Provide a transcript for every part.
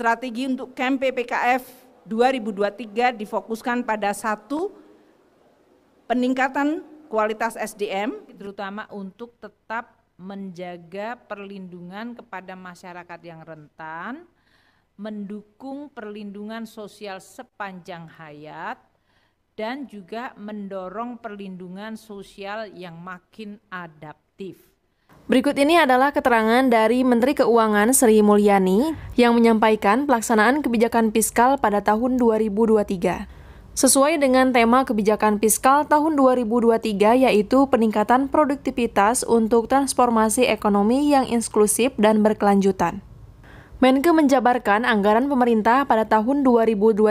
Strategi untuk KEMP PPKF 2023 difokuskan pada satu peningkatan kualitas SDM terutama untuk tetap menjaga perlindungan kepada masyarakat yang rentan, mendukung perlindungan sosial sepanjang hayat, dan juga mendorong perlindungan sosial yang makin adaptif. Berikut ini adalah keterangan dari Menteri Keuangan Sri Mulyani yang menyampaikan pelaksanaan kebijakan fiskal pada tahun 2023. Sesuai dengan tema kebijakan fiskal tahun 2023 yaitu peningkatan produktivitas untuk transformasi ekonomi yang inklusif dan berkelanjutan. Menke menjabarkan anggaran pemerintah pada tahun 2023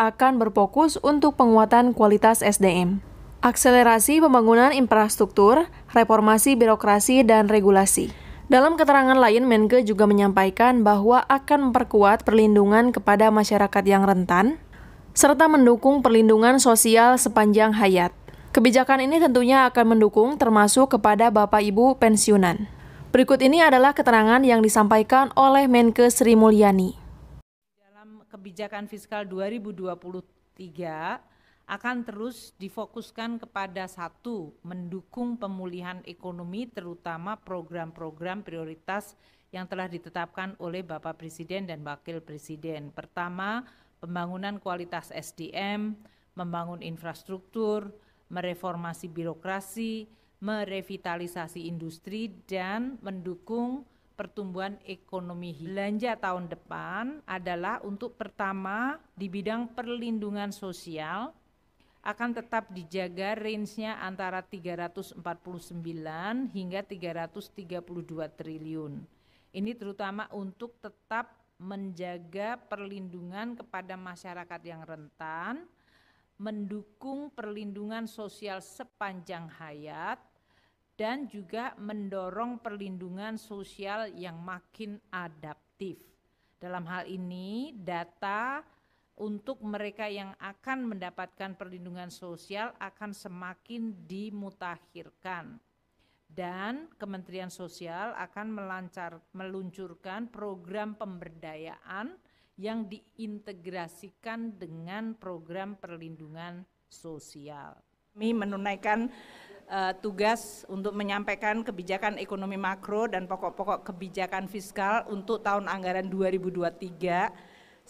akan berfokus untuk penguatan kualitas SDM akselerasi pembangunan infrastruktur, reformasi birokrasi, dan regulasi. Dalam keterangan lain, Menke juga menyampaikan bahwa akan memperkuat perlindungan kepada masyarakat yang rentan, serta mendukung perlindungan sosial sepanjang hayat. Kebijakan ini tentunya akan mendukung termasuk kepada Bapak Ibu pensiunan. Berikut ini adalah keterangan yang disampaikan oleh Menke Sri Mulyani. Dalam kebijakan fiskal 2023, akan terus difokuskan kepada satu, mendukung pemulihan ekonomi terutama program-program prioritas yang telah ditetapkan oleh Bapak Presiden dan Wakil Presiden. Pertama, pembangunan kualitas SDM, membangun infrastruktur, mereformasi birokrasi, merevitalisasi industri dan mendukung pertumbuhan ekonomi. Belanja tahun depan adalah untuk pertama di bidang perlindungan sosial akan tetap dijaga range-nya antara 349 hingga 332 triliun. Ini terutama untuk tetap menjaga perlindungan kepada masyarakat yang rentan, mendukung perlindungan sosial sepanjang hayat, dan juga mendorong perlindungan sosial yang makin adaptif. Dalam hal ini, data untuk mereka yang akan mendapatkan perlindungan sosial akan semakin dimutakhirkan. Dan Kementerian Sosial akan melancar, meluncurkan program pemberdayaan yang diintegrasikan dengan program perlindungan sosial. Kami menunaikan uh, tugas untuk menyampaikan kebijakan ekonomi makro dan pokok-pokok kebijakan fiskal untuk tahun anggaran 2023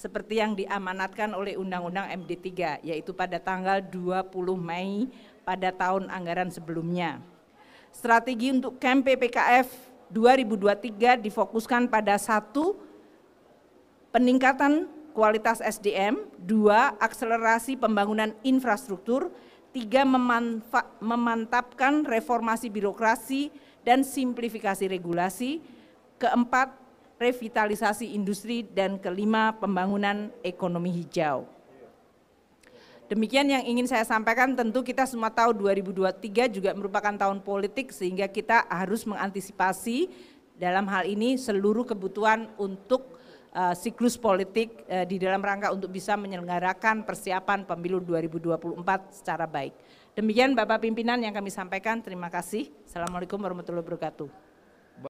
seperti yang diamanatkan oleh Undang-Undang MD3 yaitu pada tanggal 20 Mei pada tahun anggaran sebelumnya. Strategi untuk KMP PPKF 2023 difokuskan pada satu peningkatan kualitas SDM, dua akselerasi pembangunan infrastruktur, tiga memantapkan reformasi birokrasi dan simplifikasi regulasi, keempat revitalisasi industri, dan kelima pembangunan ekonomi hijau. Demikian yang ingin saya sampaikan, tentu kita semua tahu 2023 juga merupakan tahun politik sehingga kita harus mengantisipasi dalam hal ini seluruh kebutuhan untuk uh, siklus politik uh, di dalam rangka untuk bisa menyelenggarakan persiapan pemilu 2024 secara baik. Demikian Bapak pimpinan yang kami sampaikan. Terima kasih. Assalamualaikum warahmatullahi wabarakatuh.